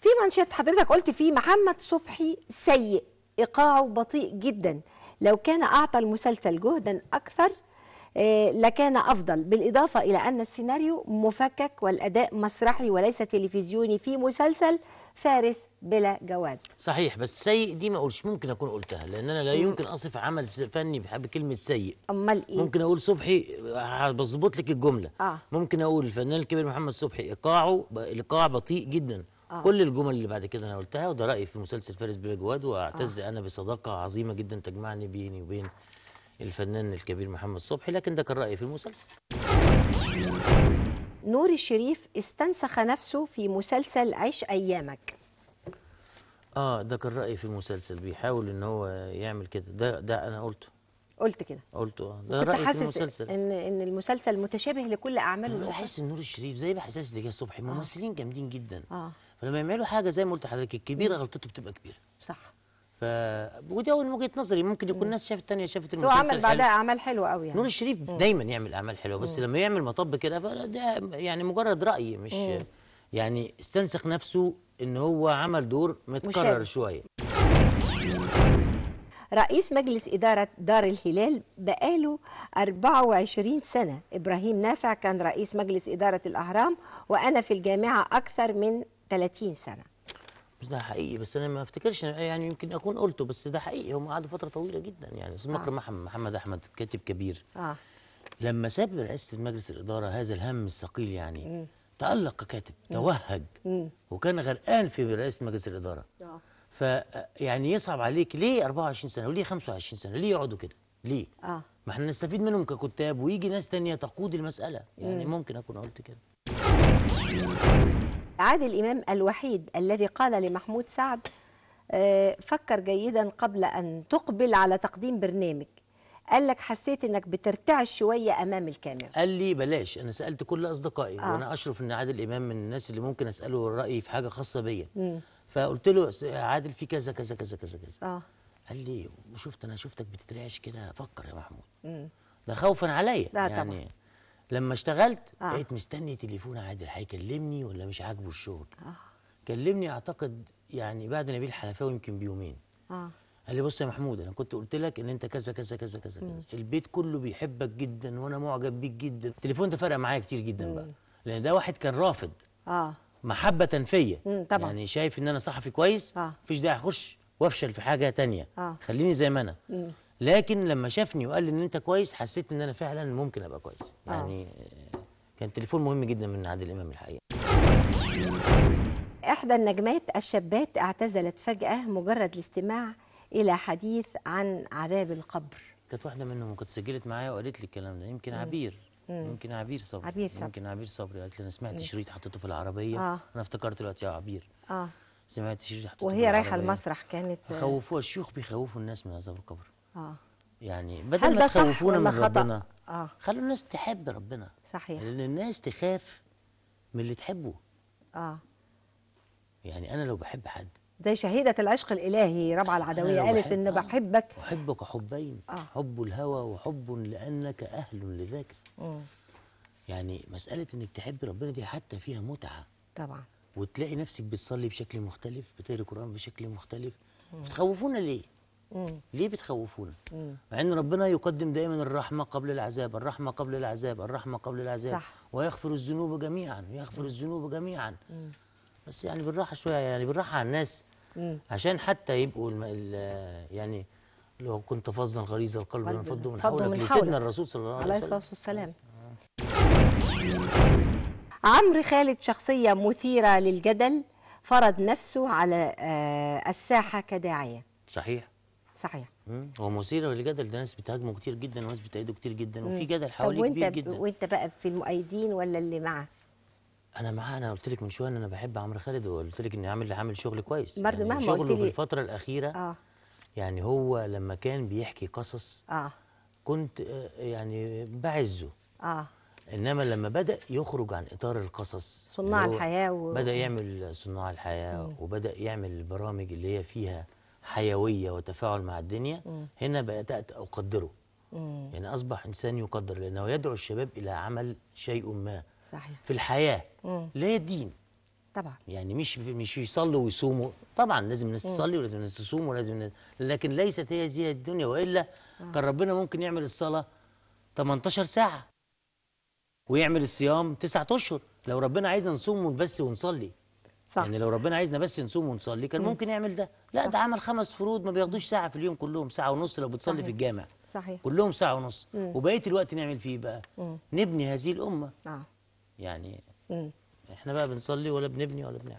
في منشط حضرتك قلت فيه محمد صبحي سيء ايقاعه بطيء جدا لو كان اعطى المسلسل جهدا اكثر آه، لكان افضل بالاضافه الى ان السيناريو مفكك والاداء مسرحي وليس تلفزيوني في مسلسل فارس بلا جواد صحيح بس سيء دي ما اقولش ممكن اكون قلتها لان انا لا يمكن اصف عمل فني بكلمه سيء امال ايه ممكن اقول صبحي بظبط لك الجمله آه. ممكن اقول الفنان الكبير محمد صبحي ايقاعه ايقاع بطيء جدا آه. كل الجمل اللي بعد كده انا قلتها وده رايي في مسلسل فارس بلا جواد واعتز آه. انا بصداقه عظيمه جدا تجمعني بيني وبين الفنان الكبير محمد صبحي لكن ده كان رايي في المسلسل نور الشريف استنسخ نفسه في مسلسل عيش ايامك اه ده كان رايي في المسلسل بيحاول ان هو يعمل كده ده ده انا قلته قلت كده قلت اه ده رايي في المسلسل ان ان المسلسل متشابه لكل اعماله الاخرى بحس ان نور الشريف زي ما حساس دجاج صبحي آه. ممثلين آه. جامدين جدا اه فلما يعملوا حاجه زي ما قلت لحضرتك الكبيره غلطته بتبقى كبيره صح ف وده من وجهه نظري ممكن يكون ناس شافت ثانيه شافت المسلسل عمل بعدها اعمال حلوه قوي يعني نور الشريف دايما يعمل اعمال حلوه بس مم. لما يعمل مطب كده فده يعني مجرد راي مش مم. يعني استنسخ نفسه ان هو عمل دور متكرر شويه رئيس مجلس إدارة دار الهلال بقاله 24 سنة إبراهيم نافع كان رئيس مجلس إدارة الأهرام وأنا في الجامعة أكثر من 30 سنه بس ده حقيقي بس انا ما افتكرش يعني يمكن اكون قلته بس ده حقيقي هم قعدوا فتره طويله جدا يعني استاذ مكرم آه. محمد احمد كاتب كبير آه. لما ساب رئاسه مجلس الاداره هذا الهم الثقيل يعني م. تالق ككاتب توهج م. وكان غرقان في رئاسه مجلس الاداره آه. فيعني يصعب عليك ليه 24 سنه وليه 25 سنه ليه يقعدوا كده ليه آه. ما احنا نستفيد منهم ككتاب ويجي ناس تانية تقود المساله يعني م. ممكن اكون قلت كده عادل إمام الوحيد الذي قال لمحمود سعد آه، فكر جيدا قبل أن تقبل على تقديم برنامج قال لك حسيت انك بترتعش شويه امام الكاميرا قال لي بلاش انا سالت كل اصدقائي آه. وانا اشرف ان عادل امام من الناس اللي ممكن اساله رايي في حاجه خاصه بيا فقلت له عادل في كذا كذا كذا كذا كذا آه. قال لي وشفت انا شفتك بتترعش كده فكر يا محمود ده خوفا عليا يعني طبعا. لما اشتغلت آه. بقيت مستني تليفون عادل هيكلمني ولا مش عاجبه الشغل آه. كلمني اعتقد يعني بعد نبيل حلفاوي يمكن بيومين آه. قال لي بص يا محمود انا كنت قلت لك ان انت كذا كذا كذا كذا البيت كله بيحبك جدا وانا معجب بيك جدا التليفون ده فرق معايا كتير جدا مم. بقى لان ده واحد كان رافض اه محبه فيا يعني شايف ان انا صحفي كويس آه. مفيش داعي اخش وافشل في حاجه تانية آه. خليني زي ما انا مم. لكن لما شافني وقال لي ان انت كويس حسيت ان انا فعلا ممكن ابقى كويس آه. يعني كان تليفون مهم جدا من عادل امام الحقيقه احدى النجمات الشابات اعتزلت فجاه مجرد الاستماع الى حديث عن عذاب القبر كانت واحده منهم كانت سجلت معايا وقالت لي الكلام ده يمكن عبير يمكن عبير صبري عبير صبري يمكن عبير صبري قالت لي انا سمعت شريط حطيته في العربيه آه. انا افتكرت دلوقتي اه عبير اه سمعت شريط حطيته وهي رايحه المسرح كانت خوفوها الشيوخ بيخوفوا الناس من عذاب القبر آه. يعني بدل ما تخوفونا من ربنا آه. خلوا الناس تحب ربنا صحيح لان الناس تخاف من اللي تحبه اه يعني انا لو بحب حد زي شهيدة العشق الإلهي ربع العدوية قالت إن آه، بحبك أحبك حبين آه. حب الهوى وحب لأنك أهل لذاك يعني مسألة إنك تحب ربنا دي حتى فيها متعة طبعا وتلاقي نفسك بتصلي بشكل مختلف بتقري القرآن بشكل مختلف بتخوفونا ليه؟ مم. ليه بتخوفونا مع ان ربنا يقدم دائما الرحمه قبل العذاب الرحمه قبل العذاب الرحمه قبل العذاب صح. ويغفر الذنوب جميعا يغفر مم. الذنوب جميعا مم. بس يعني بالراحه شويه يعني بالراحه على الناس مم. عشان حتى يبقوا الم... ال... يعني لو كنت فظا غليظ القلب لانفضوا من حولك لسيدنا الرسول صلى الله عليه وسلم عليه الصلاه والسلام عمرو خالد شخصيه مثيره للجدل فرض نفسه على آه، الساحه كداعيه صحيح صحيح هو مثير للجدل ده ناس بتهاجمه كتير جدا وناس بتأيده كتير جدا وفي جدل حواليه كبير جدا وانت بقى في المؤيدين ولا اللي معه؟ انا معاه انا قلت لك من شويه ان انا بحب عمرو خالد وقلت لك ان عامل عامل شغل كويس برضه يعني مهما شغله في الفتره الاخيره آه. يعني هو لما كان بيحكي قصص آه. كنت آه، يعني بعزه اه انما لما بدا يخرج عن اطار القصص صناع الحياه و... بدا يعمل صناع الحياه مم. وبدا يعمل البرامج اللي هي فيها حيويه وتفاعل مع الدنيا مم. هنا بدات اقدره مم. يعني اصبح انسان يقدر لانه يدعو الشباب الى عمل شيء ما صحيح. في الحياه مم. لا دين طبعا يعني مش مش يصلوا ويصوموا طبعا لازم الناس تصلي ولازم الناس تصوم ولازم الناس لكن ليست هي زي الدنيا والا آه. كان ربنا ممكن يعمل الصلاه 18 ساعه ويعمل الصيام 9 اشهر لو ربنا عايزنا نصوم بس ونصلي صح. يعني لو ربنا عايزنا بس نصوم ونصلي كان ممكن يعمل ده لا صح. ده عمل خمس فروض ما بياخدوش ساعه في اليوم كلهم ساعه ونص لو بتصلي صحيح. في الجامع صحيح كلهم ساعه ونص وبقيه الوقت نعمل فيه بقى مم. نبني هذه الامه آه. يعني مم. احنا بقى بنصلي ولا بنبني ولا بنعمل